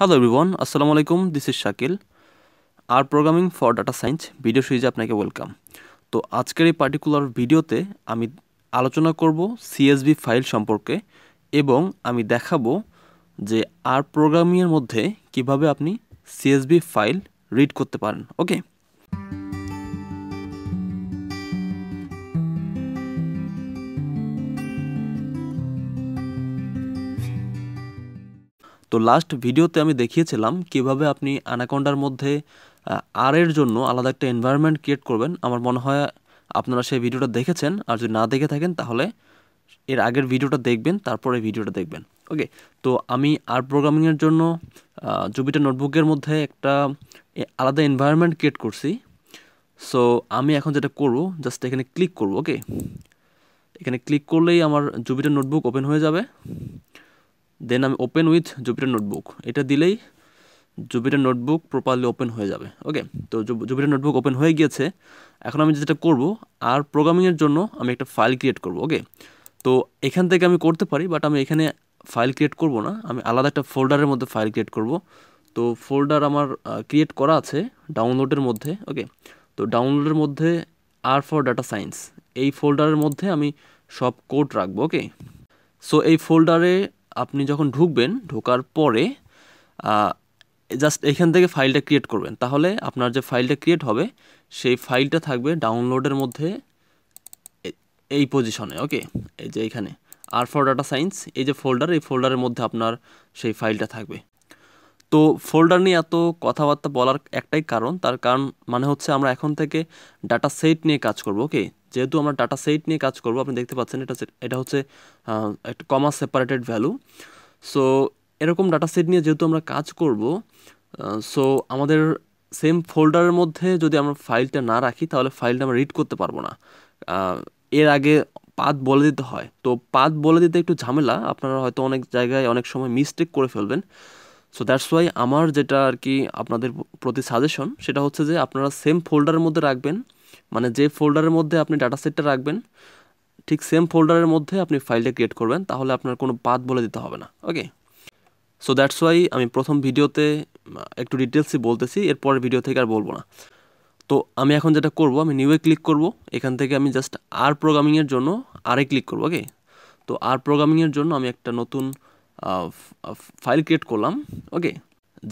hello everyone আসসালামু আলাইকুম this is Shakil আর programming for data science video সিরিজে আপনাকে ওয়েলকাম তো আজকের এই পার্টিকুলার ভিডিওতে আমি আলোচনা করব সিএসবি ফাইল সম্পর্কে এবং আমি দেখাবো যে আর প্রোগ্রামিংয়ের মধ্যে কিভাবে আপনি সিএসবি ফাইল রিড করতে পারেন ওকে তো লাস্ট ভিডিওতে আমি দেখিয়েছিলাম কিভাবে আপনি আনাকন্ডার মধ্যে আর এর জন্য আলাদা একটা এনভায়রনমেন্ট ক্রিয়েট করবেন আমার মনে হয় আপনারা সেই ভিডিওটা দেখেছেন আর যদি না দেখে থাকেন তাহলে এর আগের ভিডিওটা দেখবেন তারপরে ভিডিওটা দেখবেন ওকে তো আমি আর প্রোগ্রামিংয়ের জন্য জুবিটা নোটবুকের মধ্যে একটা আলাদা এনভায়রনমেন্ট ক্রিয়েট করছি সো আমি এখন যেটা করব জাস্ট এখানে ক্লিক করব ওকে এখানে ক্লিক করলেই আমার জুবিটা নোটবুক ওপেন হয়ে যাবে দেন আমি ওপেন উইথ জুপিটার নোটবুক এটা দিলেই জুপিটার নোটবুক প্রপারলি ওপেন হয়ে যাবে ওকে তো জুপিটার নোটবুক ওপেন হয়ে গিয়েছে এখন আমি যেটা করব আর প্রোগ্রামিংয়ের জন্য আমি একটা ফাইল ক্রিয়েট করব ওকে তো এখান থেকে আমি করতে পারি বাট আমি এখানে ফাইল ক্রিয়েট করব না আমি আলাদা একটা ফোল্ডারের মধ্যে ফাইল ক্রিয়েট করব তো ফোল্ডার আমার ক্রিয়েট করা আছে ডাউনলোডের মধ্যে ওকে তো ডাউনলোডের মধ্যে আর ফর ডাটা সায়েন্স এই ফোল্ডারের মধ্যে আমি সব কোড রাখবো ওকে সো এই ফোল্ডারে আপনি যখন ঢুকবেন ঢোকার পরে জাস্ট এখান থেকে ফাইলটা ক্রিয়েট করবেন তাহলে আপনার যে ফাইলটা ক্রিয়েট হবে সেই ফাইলটা থাকবে ডাউনলোডের মধ্যে এই পজিশনে ওকে এই যে এখানে আর ফর ডাটা সায়েন্স এই যে ফোল্ডার এই ফোল্ডারের মধ্যে আপনার সেই ফাইলটা থাকবে তো ফোল্ডার নিয়ে এত কথাবার্তা বলার একটাই কারণ তার কারণ মানে হচ্ছে আমরা এখন থেকে ডাটা সেট নিয়ে কাজ করবো ওকে যেহেতু আমরা ডাটা সেট নিয়ে কাজ করব আপনি দেখতে পাচ্ছেন এটা এটা হচ্ছে একটা কমা সেপারেটেড ভ্যালু সো এরকম ডাটা সেট নিয়ে যেহেতু আমরা কাজ করব সো আমাদের সেম ফোল্ডারের মধ্যে যদি আমরা ফাইলটা না রাখি তাহলে ফাইলটা আমরা রিড করতে পারবো না এর আগে পাত বলে দিতে হয় তো পাত বলে দিতে একটু ঝামেলা আপনারা হয়তো অনেক জায়গায় অনেক সময় মিস্টেক করে ফেলবেন সো দ্যাটস ওয়াই আমার যেটা আর কি আপনাদের প্রতি সাজেশন সেটা হচ্ছে যে আপনারা সেম ফোল্ডারের মধ্যে রাখবেন মানে যে ফোল্ডারের মধ্যে আপনি ডাটা সেটটা রাখবেন ঠিক সেম ফোল্ডারের মধ্যে আপনি ফাইলটা ক্রিয়েট করবেন তাহলে আপনার কোনো বাদ বলে দিতে হবে না ওকে সো দ্যাটস ওয়াই আমি প্রথম ভিডিওতে একটু ডিটেলসই বলতেছি এরপরের ভিডিও থেকে আর বলবো না তো আমি এখন যেটা করব আমি নিউয়ে ক্লিক করব এখান থেকে আমি জাস্ট আর প্রোগ্রামিংয়ের জন্য আরে ক্লিক করব ওকে তো আর প্রোগ্রামিংয়ের জন্য আমি একটা নতুন ফাইল ক্রিয়েট করলাম ওকে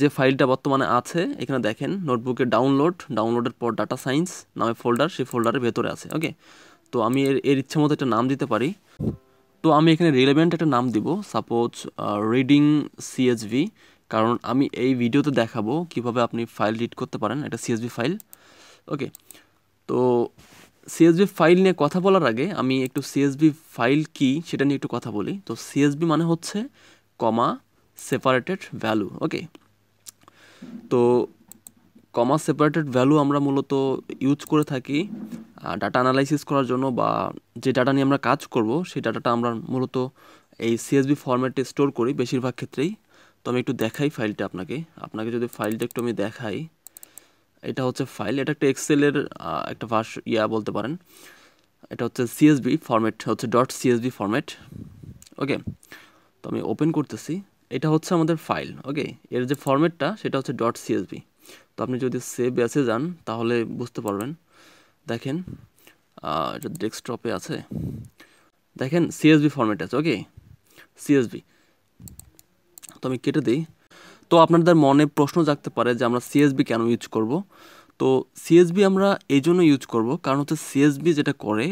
যে ফাইলটা বর্তমানে আছে এখানে দেখেন নোটবুকে ডাউনলোড ডাউনলোডের পর ডাটা সায়েন্স নামে ফোল্ডার সেই ফোল্ডারের ভেতরে আছে ওকে তো আমি এর এর ইচ্ছে মতো একটা নাম দিতে পারি তো আমি এখানে রিলেভেন্ট একটা নাম দিব সাপোজ রিডিং সিএসভি কারণ আমি এই ভিডিওতে দেখাবো কিভাবে আপনি ফাইল রিড করতে পারেন একটা সিএসভি ফাইল ওকে তো সিএসবি ফাইল নিয়ে কথা বলার আগে আমি একটু সিএসবি ফাইল কি সেটা নিয়ে একটু কথা বলি তো সিএসবি মানে হচ্ছে কমা সেপারেটেড ভ্যালু ওকে তো কমা সেপারেটেড ভ্যালু আমরা মূলত ইউজ করে থাকি ডাটা অ্যানালাইসিস করার জন্য বা যে ডাটা নিয়ে আমরা কাজ করব সেই ডাটাটা আমরা মূলত এই সিএসবি ফরম্যাটে স্টোর করি বেশিরভাগ ক্ষেত্রেই তো আমি একটু দেখাই ফাইলটা আপনাকে আপনাকে যদি ফাইলটা একটু আমি দেখাই এটা হচ্ছে ফাইল এটা একটা এক্সেলের একটা ভাষ ইয়া বলতে পারেন এটা হচ্ছে সিএসবি ফরম্যাট হচ্ছে ডট সিএসবি ফরম্যাট ওকে তো আমি ওপেন করতেছি এটা হচ্ছে আমাদের ফাইল ওকে এর যে ফর্মেটটা সেটা হচ্ছে ডট সিএসবি তো আপনি যদি সেভ ব্যাসে যান তাহলে বুঝতে পারবেন দেখেন এটা ডেস্কটপে আছে দেখেন সিএসবি ফর্মেট আছে ওকে সিএসবি তো আমি কেটে দিই তো আপনাদের মনে প্রশ্ন জাগতে পারে যে আমরা সিএসবি কেন ইউজ করব তো সিএসবি আমরা এই জন্য ইউজ করব কারণ হচ্ছে সিএসবি যেটা করে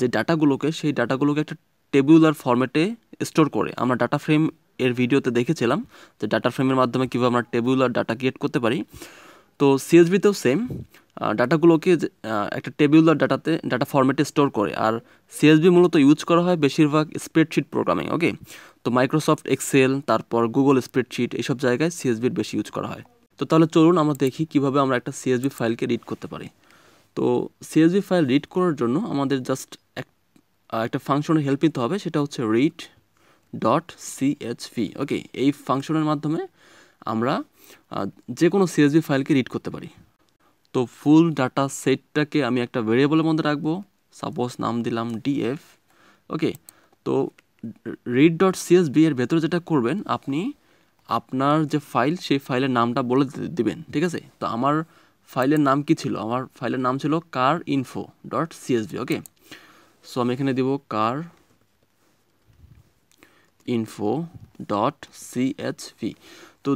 যে ডাটাগুলোকে সেই ডাটাগুলোকে একটা টেবুলার ফর্মেটে স্টোর করে আমরা ডাটা ফ্রেম এর ভিডিওতে দেখেছিলাম যে ডাটা ফ্রেমের মাধ্যমে কীভাবে আমরা টেবিল আর ডাটা ক্রিয়েট করতে পারি তো সিএসবিতেও সেম ডাটাগুলোকে একটা আর ডাটাতে ডাটা ফরম্যাটে স্টোর করে আর সিএসবি মূলত ইউজ করা হয় বেশিরভাগ স্প্রেডশিট প্রোগ্রামিং ওকে তো মাইক্রোসফট এক্সেল তারপর গুগল স্প্রেডশিট এইসব জায়গায় সিএসবির বেশি ইউজ করা হয় তো তাহলে চলুন আমরা দেখি কিভাবে আমরা একটা সিএসবি ফাইলকে রিড করতে পারি তো সিএসবি ফাইল রিড করার জন্য আমাদের জাস্ট একটা ফাংশনের হেল্প নিতে হবে সেটা হচ্ছে রিড ডট সিএচপি ওকে এই ফাংশনের মাধ্যমে আমরা যে কোনো সিএসভি ফাইলকে রিড করতে পারি তো ফুল ডাটা সেটটাকে আমি একটা ভেরিয়েবলের মধ্যে রাখবো সাপোজ নাম দিলাম ডিএফ ওকে তো রিড ডট সিএসবি এর ভেতরে যেটা করবেন আপনি আপনার যে ফাইল সেই ফাইলের নামটা বলে দিবেন ঠিক আছে তো আমার ফাইলের নাম কি ছিল আমার ফাইলের নাম ছিল car info dot CSV okay so আমি এখানে দিব কার ইনফো ডট সিএচপি তো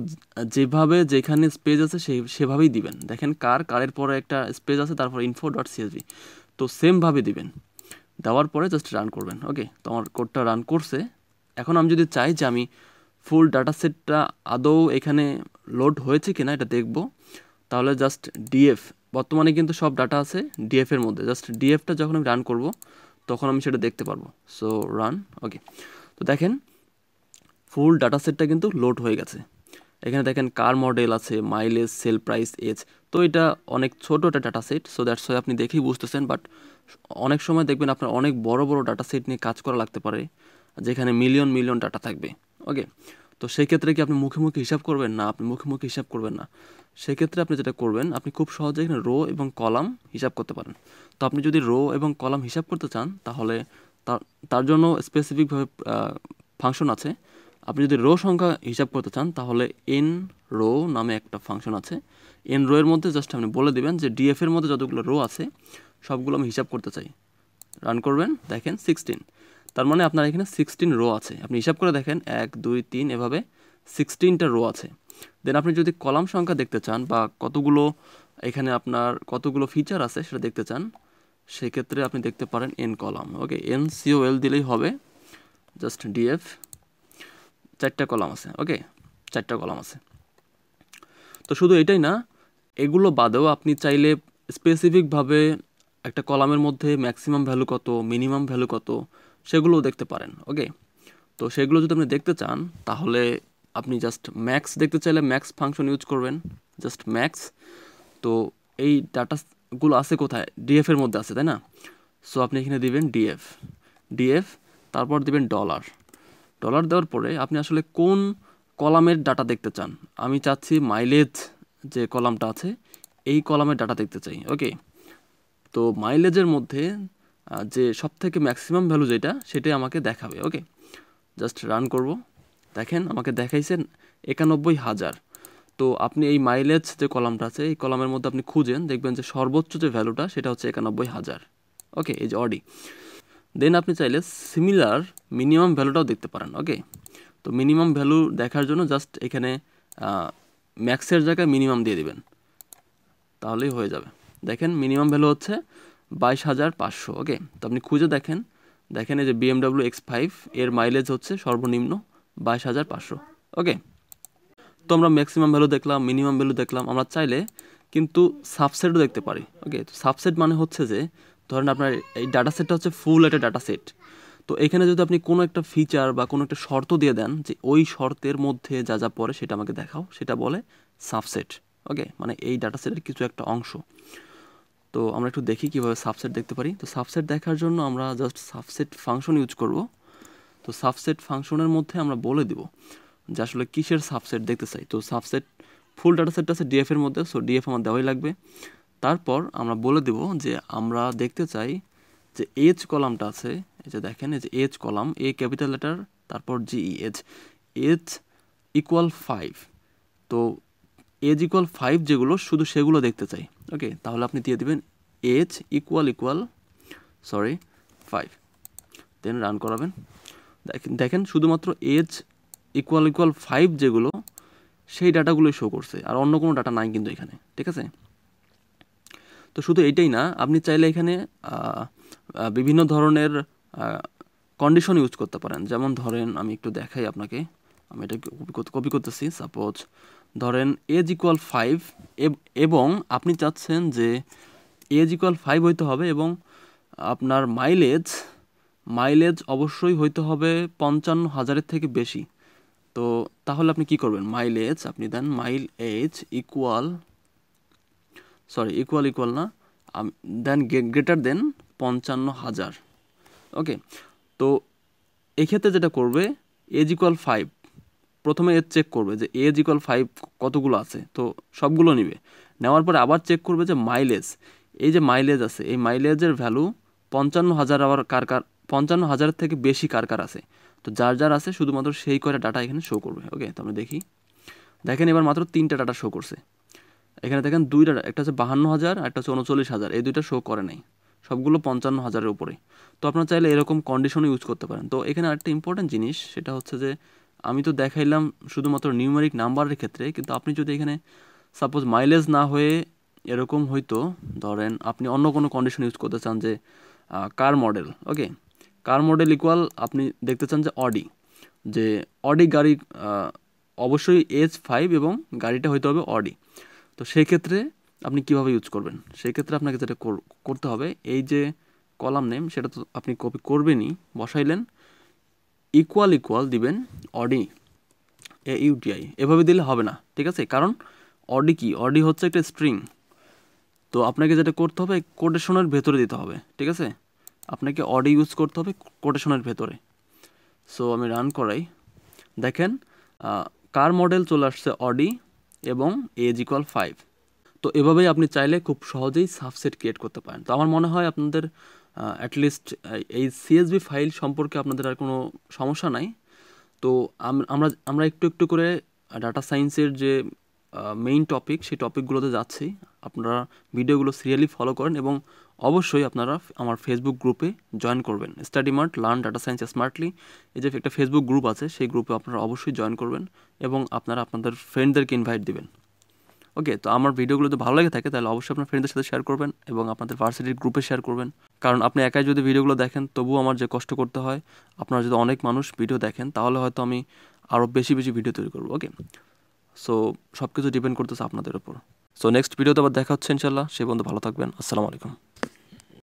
যেভাবে যেখানে স্পেস আছে সেই সেভাবেই দিবেন দেখেন কার কারের পরে একটা স্পেস আছে তারপর ইনফো ডট সিএসবি তো সেমভাবে দিবেন দেওয়ার পরে জাস্ট রান করবেন ওকে তোমার আমার কোডটা রান করছে এখন আমি যদি চাই যে আমি ফুল ডাটা সেটটা আদৌ এখানে লোড হয়েছে কিনা এটা দেখব তাহলে জাস্ট ডিএফ বর্তমানে কিন্তু সব ডাটা আছে ডিএফের মধ্যে জাস্ট ডিএফটা যখন আমি রান করব তখন আমি সেটা দেখতে পারবো সো রান ওকে তো দেখেন ফুল ডাটা সেটটা কিন্তু লোড হয়ে গেছে এখানে দেখেন কার মডেল আছে মাইলেজ সেল প্রাইস এজ তো এটা অনেক ছোট একটা data set so that's why আপনি দেখেই বুঝতেছেন বাট অনেক সময় দেখবেন আপনার অনেক বড় বড় ডাটা সেট নিয়ে কাজ করা লাগতে পারে যেখানে মিলিয়ন মিলিয়ন ডাটা থাকবে ওকে তো সেক্ষেত্রে কি আপনি মুখে মুখে হিসাব করবেন না আপনি মুখে মুখে হিসাব করবেন না সেক্ষেত্রে আপনি যেটা করবেন আপনি খুব সহজে এখানে রো এবং কলাম হিসাব করতে পারেন তো আপনি যদি রো এবং কলাম হিসাব করতে চান তাহলে তার জন্য স্পেসিফিকভাবে ফাংশন আছে আপনি যদি রো সংখ্যা হিসাব করতে চান তাহলে এন রো নামে একটা ফাংশন আছে এন রো এর মধ্যে জাস্ট আপনি বলে দেবেন যে ডিএফ এর মধ্যে যতগুলো রো আছে সবগুলো আমি হিসাব করতে চাই রান করবেন দেখেন সিক্সটিন তার মানে আপনার এখানে সিক্সটিন রো আছে আপনি হিসাব করে দেখেন এক দুই তিন এভাবে সিক্সটিনটা রো আছে দেন আপনি যদি কলাম সংখ্যা দেখতে চান বা কতগুলো এখানে আপনার কতগুলো ফিচার আছে সেটা দেখতে চান সেক্ষেত্রে আপনি দেখতে পারেন N column okay N O L দিলেই হবে জাস্ট ডিএফ চারটা কলাম আছে ওকে চারটা কলাম আছে তো শুধু এটাই না এগুলো বাদেও আপনি চাইলে স্পেসিফিকভাবে একটা কলামের মধ্যে ম্যাক্সিমাম ভ্যালু কত মিনিমাম ভ্যালু কত সেগুলোও দেখতে পারেন ওকে তো সেগুলো যদি আপনি দেখতে চান তাহলে আপনি জাস্ট ম্যাক্স দেখতে চাইলে ম্যাক্স ফাংশন ইউজ করবেন জাস্ট ম্যাক্স তো এই ডাটাগুলো আছে কোথায় ডিএফের মধ্যে আছে তাই না সো আপনি এখানে দিবেন ডিএফ ডিএফ তারপর দিবেন ডলার ডলার দেওয়ার পরে আপনি আসলে কোন কলামের ডাটা দেখতে চান আমি চাচ্ছি মাইলেজ যে কলামটা আছে এই কলামের ডাটা দেখতে চাই ওকে তো মাইলেজের মধ্যে যে সব থেকে ম্যাক্সিমাম ভ্যালু যেটা সেটাই আমাকে দেখাবে ওকে জাস্ট রান করব দেখেন আমাকে দেখাইছেন একানব্বই হাজার তো আপনি এই মাইলেজ যে কলামটা আছে এই কলামের মধ্যে আপনি খুঁজেন দেখবেন যে সর্বোচ্চ যে ভ্যালুটা সেটা হচ্ছে একানব্বই হাজার ওকে এই যে অডি দেন আপনি চাইলে সিমিলার মিনিমাম ভ্যালুটাও দেখতে পারেন ওকে তো মিনিমাম ভ্যালু দেখার জন্য জাস্ট এখানে ম্যাক্সের জায়গায় মিনিমাম দিয়ে দিবেন তাহলেই হয়ে যাবে দেখেন মিনিমাম ভ্যালু হচ্ছে বাইশ হাজার পাঁচশো ওকে তো আপনি খুঁজে দেখেন দেখেন এই যে বিএমডাব্লিউ এক্স ফাইভ এর মাইলেজ হচ্ছে সর্বনিম্ন বাইশ হাজার পাঁচশো ওকে তো আমরা ম্যাক্সিমাম ভ্যালু দেখলাম মিনিমাম ভ্যালু দেখলাম আমরা চাইলে কিন্তু সাবসেটও দেখতে পারি ওকে তো সাবসেট মানে হচ্ছে যে ধরেন আপনার এই ডাটা সেটটা হচ্ছে ফুল একটা ডাটা সেট তো এখানে যদি আপনি কোনো একটা ফিচার বা কোনো একটা শর্ত দিয়ে দেন যে ওই শর্তের মধ্যে যা যা পড়ে সেটা আমাকে দেখাও সেটা বলে সাবসেট ওকে মানে এই ডাটা সেটের কিছু একটা অংশ তো আমরা একটু দেখি কীভাবে সাবসেট দেখতে পারি তো সাবসেট দেখার জন্য আমরা জাস্ট সাবসেট ফাংশন ইউজ করব তো সাবসেট ফাংশনের মধ্যে আমরা বলে দিব যে আসলে কিসের সাবসেট দেখতে চাই তো সাবসেট ফুল ডাটা সেটটা আছে ডিএফের মধ্যে সো ডিএফ আমার দেওয়াই লাগবে তারপর আমরা বলে দেব যে আমরা দেখতে চাই যে এজ কলামটা আছে এই যে দেখেন এই যে এজ কলাম এ ক্যাপিটাল লেটার তারপর জিই এইচ এজ ইকুয়াল ফাইভ তো এজ ইকুয়াল ফাইভ যেগুলো শুধু সেগুলো দেখতে চাই ওকে তাহলে আপনি দিয়ে দেবেন age equal equal sorry five then run করাবেন দেখেন দেখেন শুধুমাত্র এজ ইকুয়াল ইকুয়াল ফাইভ যেগুলো সেই ডাটাগুলোই শো করছে আর অন্য কোনো ডাটা নাই কিন্তু এখানে ঠিক আছে তো শুধু এইটাই না আপনি চাইলে এখানে বিভিন্ন ধরনের কন্ডিশন ইউজ করতে পারেন যেমন ধরেন আমি একটু দেখাই আপনাকে আমি এটা কপি করতেছি সাপোজ ধরেন এজ ইকুয়াল ফাইভ এবং আপনি চাচ্ছেন যে এজ ইকুয়াল ফাইভ হইতে হবে এবং আপনার মাইলেজ মাইলেজ অবশ্যই হইতে হবে পঞ্চান্ন হাজারের থেকে বেশি তো তাহলে আপনি কি করবেন মাইলেজ আপনি দেন mileage equal sorry equal equal না দেন গ্রেটার দেন পঞ্চান্ন হাজার ওকে তো এক্ষেত্রে যেটা করবে এজ ইকুয়াল ফাইভ প্রথমে এর চেক করবে যে এজ ইকুয়াল ফাইভ কতগুলো আছে তো সবগুলো নিবে নেওয়ার পরে আবার চেক করবে যে মাইলেজ এই যে মাইলেজ আছে এই মাইলেজের ভ্যালু পঞ্চান্ন হাজার আবার কার কার পঞ্চান্ন হাজারের থেকে বেশি কার কার আছে তো যার যার আছে শুধুমাত্র সেই কয়টা ডাটা এখানে শো করবে ওকে তো আমরা দেখি দেখেন এবার মাত্র তিনটা ডাটা শো করছে এখানে দেখেন দুইটা একটা হচ্ছে বাহান্ন হাজার একটা আছে উনচল্লিশ হাজার এই দুইটা শো করে নাই সবগুলো পঞ্চান্ন হাজারের উপরে তো আপনার চাইলে এরকম কন্ডিশনও ইউজ করতে পারেন তো এখানে আরেকটা ইম্পর্ট্যান্ট জিনিস সেটা হচ্ছে যে আমি তো দেখাইলাম শুধুমাত্র নিউমারিক নাম্বারের ক্ষেত্রে কিন্তু আপনি যদি এখানে সাপোজ মাইলেজ না হয়ে এরকম হয়তো ধরেন আপনি অন্য কোনো কন্ডিশন ইউজ করতে চান যে car model okay car model equal আপনি দেখতে চান যে অডি যে অডি গাড়ি অবশ্যই এজ ফাইভ এবং গাড়িটা হইতে হবে অডি তো সেই ক্ষেত্রে আপনি কিভাবে ইউজ করবেন সেই ক্ষেত্রে আপনাকে যেটা করতে হবে এই যে কলাম নেম সেটা তো আপনি কপি করবেনই বসাইলেন ইকুয়াল ইকুয়াল দিবেন অডি এ ইউটিআই এভাবে দিলে হবে না ঠিক আছে কারণ অডি কি অডি হচ্ছে একটা স্ট্রিং তো আপনাকে যেটা করতে হবে কোটেশনের ভেতরে দিতে হবে ঠিক আছে আপনাকে অডি ইউজ করতে হবে কোটেশনের ভেতরে সো আমি রান করাই দেখেন কার মডেল চলে আসছে অডি এবং এ ইজ ইকুয়াল ফাইভ তো এভাবেই আপনি চাইলে খুব সহজেই সাবসেট ক্রিয়েট করতে পারেন তো আমার মনে হয় আপনাদের অ্যাটলিস্ট এই সিএসবি ফাইল সম্পর্কে আপনাদের আর কোনো সমস্যা নাই তো আমরা আমরা একটু একটু করে ডাটা সায়েন্সের যে মেইন টপিক সেই টপিকগুলোতে যাচ্ছি আপনারা ভিডিওগুলো সিরিয়ালি ফলো করেন এবং অবশ্যই আপনারা আমার ফেসবুক গ্রুপে জয়েন করবেন study mart learn data science smartly এই যে একটা ফেসবুক গ্রুপ আছে সেই গ্রুপে আপনারা অবশ্যই জয়েন করবেন এবং আপনারা আপনাদের ফ্রেন্ডদেরকে ইনভাইট দিবেন ওকে তো আমার ভিডিওগুলো যদি ভালো লাগে থাকে তাহলে অবশ্যই আপনার ফ্রেন্ডদের সাথে শেয়ার করবেন এবং আপনাদের ভার্সিটির গ্রুপে শেয়ার করবেন কারণ আপনি একাই যদি ভিডিওগুলো দেখেন তবুও আমার যে কষ্ট করতে হয় আপনারা যদি অনেক মানুষ ভিডিও দেখেন তাহলে হয়তো আমি আরও বেশি বেশি ভিডিও তৈরি করবো ওকে সো সব কিছু ডিপেন্ড করতেছে আপনাদের উপর সো নেক্সট ভিডিওতে আবার দেখা হচ্ছে ইনশাল্লাহ সে পর্যন্ত ভালো থাকবেন আসসালামু আলাইকুম